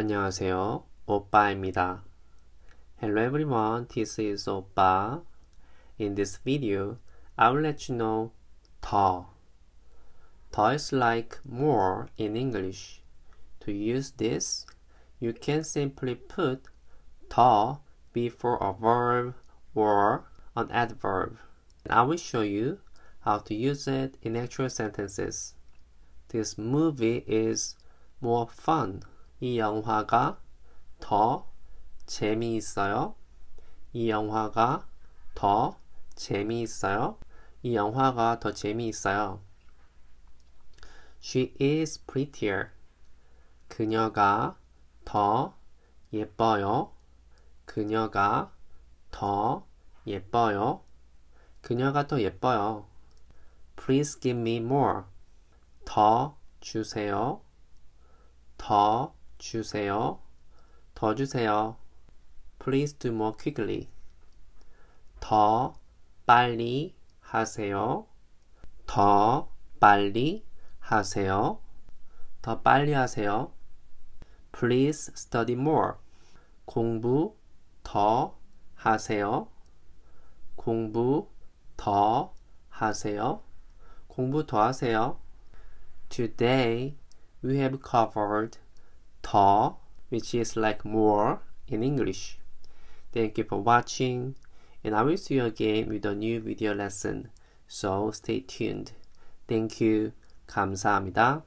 안녕하세요. 오빠입니다. Hello everyone, this is 오빠. In this video, I will let you know 더. 더 is like more in English. To use this, you can simply put 더 before a verb or an adverb. And I will show you how to use it in actual sentences. This movie is more fun 이 영화가 더 재미있어요. 이 영화가 더 재미있어요. 이 영화가 더 재미있어요. She is prettier. 그녀가 더 예뻐요. 그녀가 더 예뻐요. 그녀가 더 예뻐요. Please give me more. 더 주세요. 더 주세요. 더 주세요. Please do more quickly. 더 빨리 하세요. 더 빨리 하세요. 더 빨리 하세요. Please study more. 공부 더 하세요. 공부 더 하세요. 공부 더 하세요. Today we have covered 더, which is like more in English. Thank you for watching, and I will see you again with a new video lesson. So stay tuned. Thank you. 감사합니다.